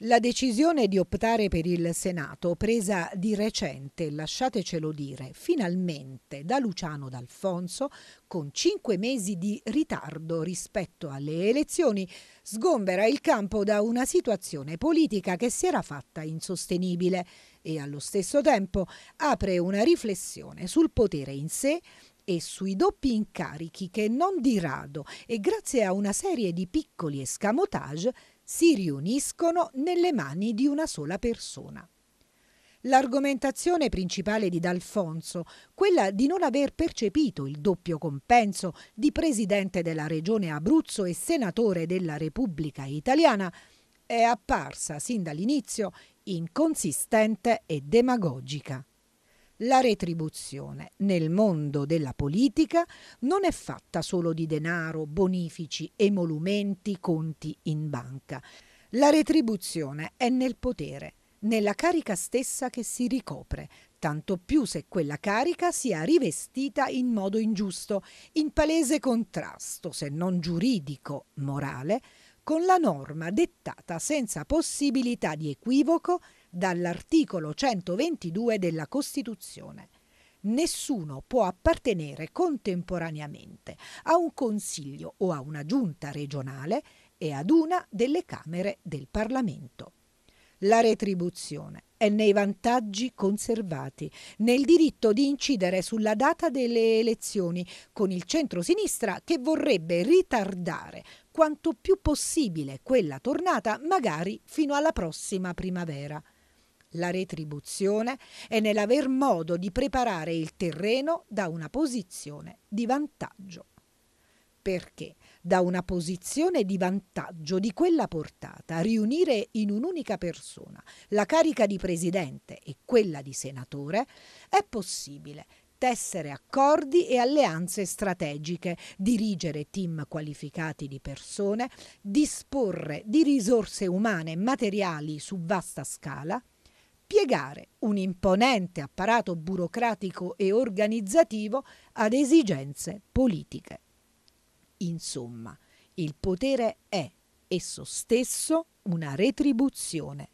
La decisione di optare per il Senato, presa di recente, lasciatecelo dire, finalmente da Luciano D'Alfonso, con cinque mesi di ritardo rispetto alle elezioni, sgombera il campo da una situazione politica che si era fatta insostenibile e allo stesso tempo apre una riflessione sul potere in sé e sui doppi incarichi che non di rado e grazie a una serie di piccoli escamotage si riuniscono nelle mani di una sola persona. L'argomentazione principale di D'Alfonso, quella di non aver percepito il doppio compenso di presidente della regione Abruzzo e senatore della Repubblica Italiana, è apparsa sin dall'inizio inconsistente e demagogica. La retribuzione nel mondo della politica non è fatta solo di denaro, bonifici, emolumenti, conti in banca. La retribuzione è nel potere, nella carica stessa che si ricopre, tanto più se quella carica sia rivestita in modo ingiusto, in palese contrasto, se non giuridico, morale, con la norma dettata senza possibilità di equivoco dall'articolo 122 della Costituzione. Nessuno può appartenere contemporaneamente a un Consiglio o a una giunta regionale e ad una delle Camere del Parlamento. La retribuzione è nei vantaggi conservati, nel diritto di incidere sulla data delle elezioni, con il centro-sinistra che vorrebbe ritardare quanto più possibile quella tornata, magari fino alla prossima primavera la retribuzione è nell'aver modo di preparare il terreno da una posizione di vantaggio. Perché da una posizione di vantaggio di quella portata riunire in un'unica persona la carica di presidente e quella di senatore è possibile tessere accordi e alleanze strategiche, dirigere team qualificati di persone, disporre di risorse umane e materiali su vasta scala, piegare un imponente apparato burocratico e organizzativo ad esigenze politiche. Insomma, il potere è esso stesso una retribuzione